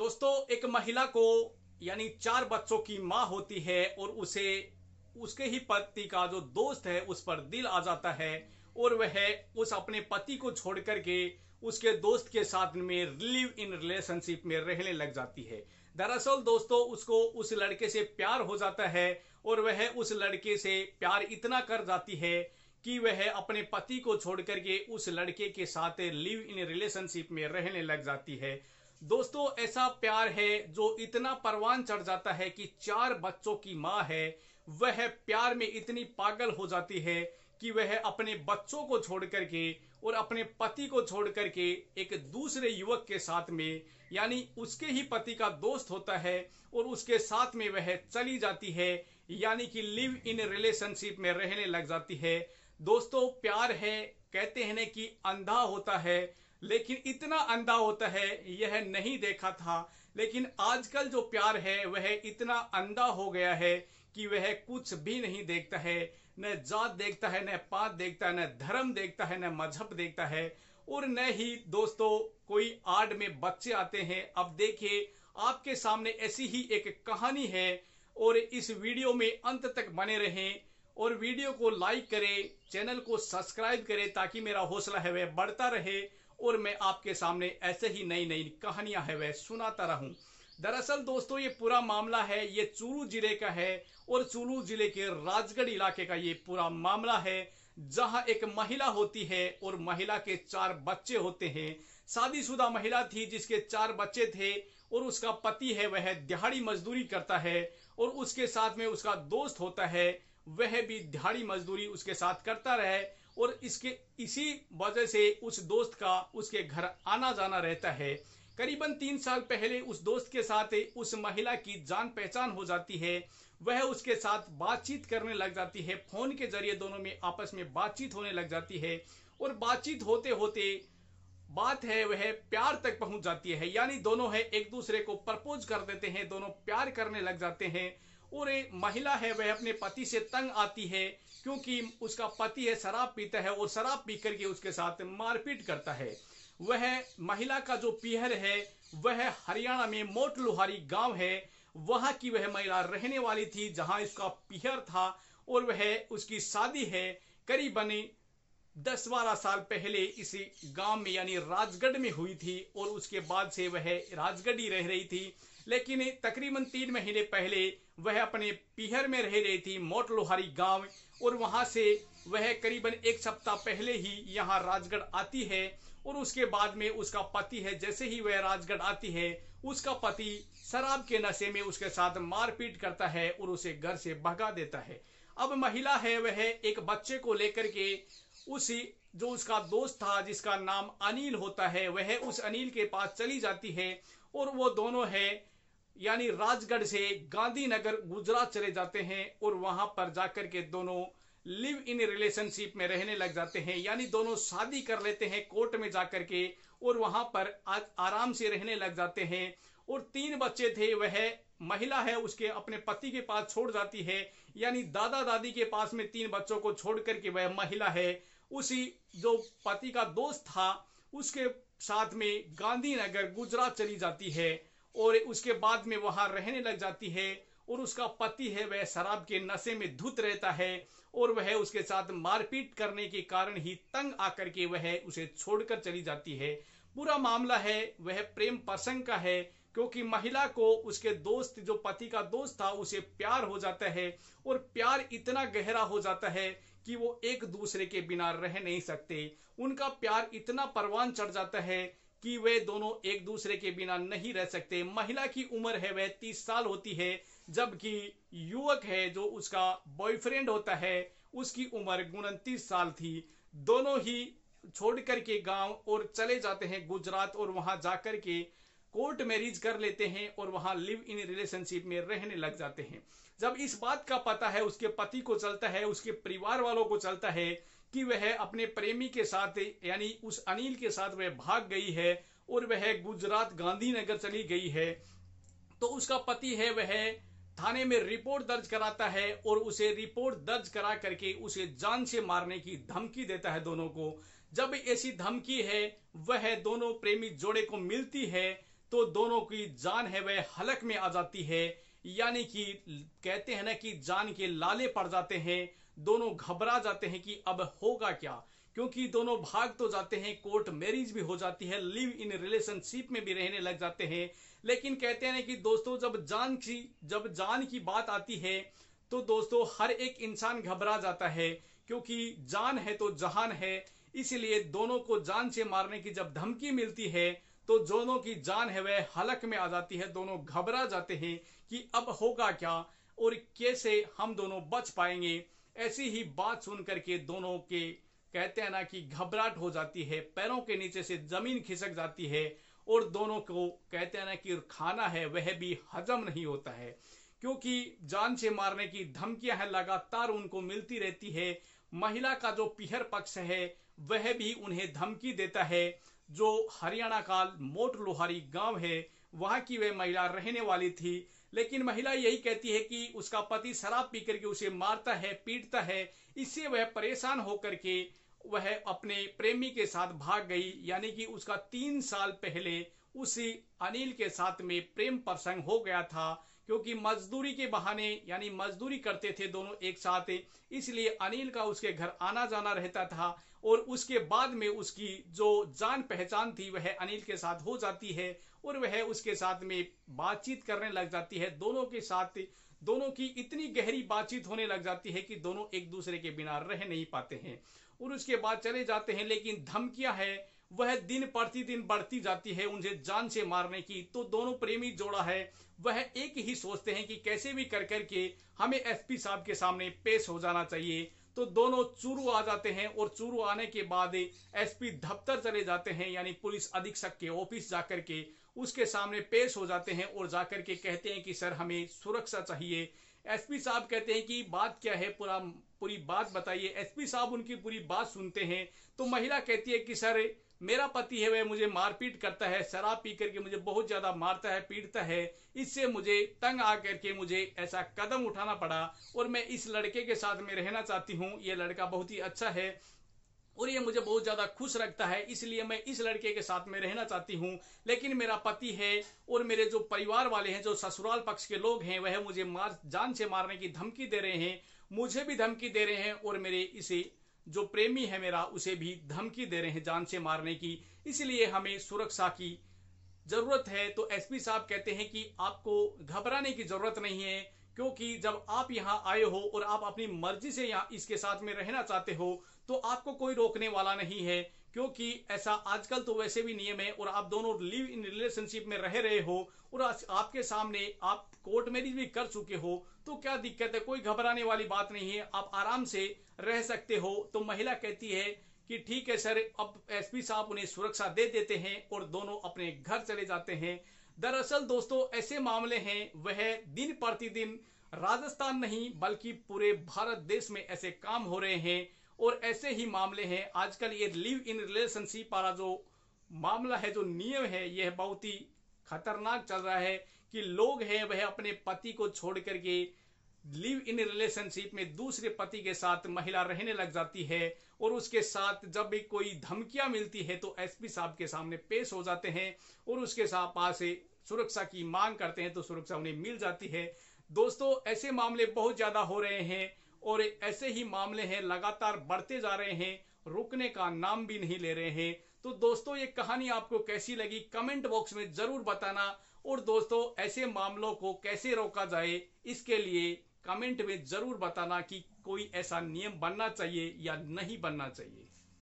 दोस्तों एक महिला को यानी चार बच्चों की मां होती है और उसे उसके ही पति का जो दोस्त है उस पर दिल आ जाता है और वह उस अपने पति को छोड़ करके उसके दोस्त के साथ में लिव इन रिलेशनशिप में रहने लग जाती है दरअसल दोस्तों उसको उस लड़के से प्यार हो जाता है और वह उस लड़के से प्यार इतना कर जाती है कि वह अपने पति को छोड़ करके उस लड़के के साथ लिव इन रिलेशनशिप में रहने लग जाती है दोस्तों ऐसा प्यार है जो इतना परवान चढ़ जाता है कि चार बच्चों की माँ है वह प्यार में इतनी पागल हो जाती है कि वह अपने बच्चों को छोड़ करके और अपने पति को छोड़ करके एक दूसरे युवक के साथ में यानी उसके ही पति का दोस्त होता है और उसके साथ में वह चली जाती है यानी कि लिव इन रिलेशनशिप में रहने लग जाती है दोस्तों प्यार है कहते हैं ना कि अंधा होता है लेकिन इतना अंधा होता है यह नहीं देखा था लेकिन आजकल जो प्यार है वह इतना अंधा हो गया है कि वह कुछ भी नहीं देखता है न जात देखता है न पात देखता है न धर्म देखता है न मजहब देखता है और न ही दोस्तों कोई आड़ में बच्चे आते हैं अब देखिए आपके सामने ऐसी ही एक कहानी है और इस वीडियो में अंत तक बने रहें और वीडियो को लाइक करें चैनल को सब्सक्राइब करें ताकि मेरा हौसला है वह बढ़ता रहे और मैं आपके सामने ऐसे ही नई नई कहानियां है वह सुनाता रहूं दरअसल दोस्तों ये पूरा मामला है ये चूरू जिले का है और चूरू जिले के राजगढ़ इलाके का ये पूरा मामला है जहां एक महिला होती है और महिला के चार बच्चे होते हैं शादीशुदा महिला थी जिसके चार बच्चे थे और उसका पति है वह दिहाड़ी मजदूरी करता है और उसके साथ में उसका दोस्त होता है वह भी दिहाड़ी मजदूरी उसके साथ करता रहे और इसके इसी वजह से उस दोस्त का उसके घर आना जाना रहता है करीबन तीन साल पहले उस दोस्त के साथ उस महिला की जान पहचान हो जाती है वह उसके साथ बातचीत करने लग जाती है फोन के जरिए दोनों में आपस में बातचीत होने लग जाती है और बातचीत होते होते बात है वह प्यार तक पहुंच जाती है यानी दोनों है एक दूसरे को प्रपोज कर देते हैं दोनों प्यार करने लग जाते हैं और एक महिला है वह अपने पति से तंग आती है क्योंकि उसका पति है शराब पीता है और शराब पी करके उसके साथ मारपीट करता है वह महिला का जो पीहर है वह हरियाणा में मोट लोहारी गांव है वहां की वह महिला रहने वाली थी जहां इसका पीहर था और वह उसकी शादी है करीबन दस बारह साल पहले इसी गांव में यानी राजगढ़ में हुई थी और उसके बाद से वह राजगढ़ ही रह रही थी लेकिन तकरीबन तीन महीने पहले वह अपने पीहर में रह रही थी मोट लोहारी गांव और वहां से वह करीबन एक सप्ताह पहले ही यहां राजगढ़ आती है और उसके बाद में उसका पति है जैसे ही वह राजगढ़ आती है उसका पति शराब के नशे में उसके साथ मारपीट करता है और उसे घर से भगा देता है अब महिला है वह एक बच्चे को लेकर के उसी जो उसका दोस्त था जिसका नाम अनिल होता है वह उस अनिल के पास चली जाती है और वो दोनों है यानी राजगढ़ से गांधीनगर गुजरात चले जाते हैं और वहां पर जाकर के दोनों लिव इन रिलेशनशिप में रहने लग जाते हैं यानी दोनों शादी कर लेते हैं कोर्ट में जाकर के और वहां पर आराम से रहने लग जाते हैं और तीन बच्चे थे वह महिला है उसके अपने पति के पास छोड़ जाती है यानी दादा दादी के पास में तीन बच्चों को छोड़ करके वह महिला है उसी जो पति का दोस्त था उसके साथ में गांधीनगर गुजरात चली जाती है और उसके बाद में वहां रहने लग जाती है और उसका पति है वह शराब के नशे में धुत रहता है और वह उसके साथ मारपीट करने के कारण ही तंग आकर के वह उसे छोड़कर चली जाती है पूरा मामला है वह प्रेम प्रसंग का है क्योंकि महिला को उसके दोस्त जो पति का दोस्त था उसे प्यार हो जाता है और प्यार इतना गहरा हो जाता है कि वो एक दूसरे के बिना रह नहीं सकते उनका प्यार इतना परवान चढ़ जाता है कि वे दोनों एक दूसरे के बिना नहीं रह सकते महिला की उम्र है वह तीस साल होती है जबकि युवक है जो उसका बॉयफ्रेंड होता है उसकी उम्र उनतीस साल थी दोनों ही छोड़ करके गांव और चले जाते हैं गुजरात और वहां जाकर के कोर्ट मैरिज कर लेते हैं और वहां लिव इन रिलेशनशिप में रहने लग जाते हैं जब इस बात का पता है उसके पति को चलता है उसके परिवार वालों को चलता है कि वह अपने प्रेमी के साथ यानी उस अनिल के साथ वह भाग गई है और वह गुजरात गांधीनगर चली गई है तो उसका पति है वह थाने में रिपोर्ट दर्ज कराता है और उसे रिपोर्ट दर्ज करा करके उसे जान से मारने की धमकी देता है दोनों को जब ऐसी धमकी है वह दोनों प्रेमी जोड़े को मिलती है तो दोनों की जान है वह हलक में आ जाती है यानी कि कहते हैं ना कि जान के लाले पड़ जाते हैं दोनों घबरा जाते हैं कि अब होगा क्या क्योंकि दोनों भाग तो जाते हैं कोर्ट मैरिज भी हो जाती है लिव इन रिलेशनशिप में भी रहने लग जाते हैं लेकिन कहते हैं कि दोस्तों जब जान की जब जान की बात आती है तो दोस्तों हर एक इंसान घबरा जाता है क्योंकि जान है तो जहान है इसलिए दोनों को जान से मारने की जब धमकी मिलती है तो दोनों की जान है वह हलक में आ जाती है दोनों घबरा जाते हैं कि अब होगा क्या और कैसे हम दोनों बच पाएंगे ऐसी ही बात सुन करके दोनों के कहते हैं ना कि घबराहट हो जाती है पैरों के नीचे से जमीन खिसक जाती है और दोनों को कहते हैं ना कि खाना है वह भी हजम नहीं होता है क्योंकि जान से मारने की धमकियां हैं लगातार उनको मिलती रहती है महिला का जो पिहर पक्ष है वह भी उन्हें धमकी देता है जो हरियाणा का मोट लोहारी गांव है वहां की वह महिला रहने वाली थी लेकिन महिला यही कहती है कि उसका पति शराब पी करके उसे मारता है पीटता है इससे वह परेशान होकर के वह अपने प्रेमी के साथ भाग गई यानी कि उसका तीन साल पहले उसी अनिल के साथ में प्रेम प्रसंग हो गया था क्योंकि मजदूरी के बहाने यानी मजदूरी करते थे दोनों एक साथ इसलिए अनिल का उसके घर आना जाना रहता था और उसके बाद में उसकी जो जान पहचान थी वह अनिल के साथ हो जाती है और वह उसके साथ में बातचीत करने लग जाती है दोनों के साथ दोनों की इतनी गहरी बातचीत होने लग जाती है कि दोनों एक दूसरे के बिना रह नहीं पाते हैं और उसके बाद चले जाते हैं लेकिन धमकियां है वह दिन प्रतिदिन बढ़ती जाती है उनसे जान से मारने की तो दोनों प्रेमी जोड़ा है वह एक ही सोचते हैं कि कैसे भी कर करके हमें एसपी साहब के सामने पेश हो जाना चाहिए तो दोनों चूरू आ जाते हैं और चूरू आने के बाद एसपी दफ्तर चले जाते हैं यानी पुलिस अधीक्षक के ऑफिस जाकर के उसके सामने पेश हो जाते हैं और जाकर के कहते हैं कि सर हमें सुरक्षा चाहिए एसपी साहब कहते हैं कि बात क्या है पूरा पूरी बात बताइए एसपी साहब उनकी पूरी बात सुनते हैं तो महिला कहती है कि सर मेरा पति है वह मुझे मारपीट करता है शराब पी करके मुझे बहुत ज्यादा मारता है पीटता है इससे मुझे तंग आ करके मुझे ऐसा कदम उठाना पड़ा और मैं इस लड़के के साथ में रहना चाहती हूँ ये लड़का बहुत ही अच्छा है और ये मुझे बहुत ज़्यादा खुश रखता है इसलिए मैं इस लड़के के साथ में रहना चाहती हूँ लेकिन मेरा पति है और मेरे जो परिवार वाले हैं जो ससुराल पक्ष के लोग हैं वह मुझे मार जान से मारने की धमकी दे रहे हैं मुझे भी धमकी दे रहे हैं और मेरे इसे जो प्रेमी है मेरा उसे भी धमकी दे रहे हैं जान से मारने की इसलिए हमें सुरक्षा की जरूरत है तो एसपी साहब कहते हैं कि आपको घबराने की जरूरत नहीं है क्योंकि जब आप यहाँ आए हो और आप अपनी मर्जी से यहाँ इसके साथ में रहना चाहते हो तो आपको कोई रोकने वाला नहीं है क्योंकि ऐसा आजकल तो वैसे भी नियम है और आप दोनों लिव इन रिलेशनशिप में रह रहे हो और आपके सामने आप कोर्ट मैरिज भी कर चुके हो तो क्या दिक्कत है कोई घबराने वाली बात नहीं है आप आराम से रह सकते हो तो महिला कहती है कि ठीक है सर अब एसपी साहब उन्हें सुरक्षा दे देते हैं और दोनों अपने घर चले जाते हैं दरअसल दोस्तों ऐसे मामले हैं वह दिन प्रतिदिन राजस्थान नहीं बल्कि पूरे भारत देश में ऐसे काम हो रहे हैं और ऐसे ही मामले हैं आजकल ये लिव इन रिलेशनशिप वाला जो मामला है जो नियम है यह बहुत ही खतरनाक चल रहा है कि लोग हैं वह अपने पति को छोड़ करके लिव इन रिलेशनशिप में दूसरे पति के साथ महिला रहने लग जाती है और उसके साथ जब भी कोई धमकियां मिलती है तो एसपी साहब के सामने पेश हो जाते हैं और उसके साथ पास सुरक्षा की मांग करते हैं तो सुरक्षा उन्हें मिल जाती है दोस्तों ऐसे मामले बहुत ज्यादा हो रहे हैं और ऐसे ही मामले हैं लगातार बढ़ते जा रहे हैं रुकने का नाम भी नहीं ले रहे हैं तो दोस्तों ये कहानी आपको कैसी लगी कमेंट बॉक्स में जरूर बताना और दोस्तों ऐसे मामलों को कैसे रोका जाए इसके लिए कमेंट में जरूर बताना कि कोई ऐसा नियम बनना चाहिए या नहीं बनना चाहिए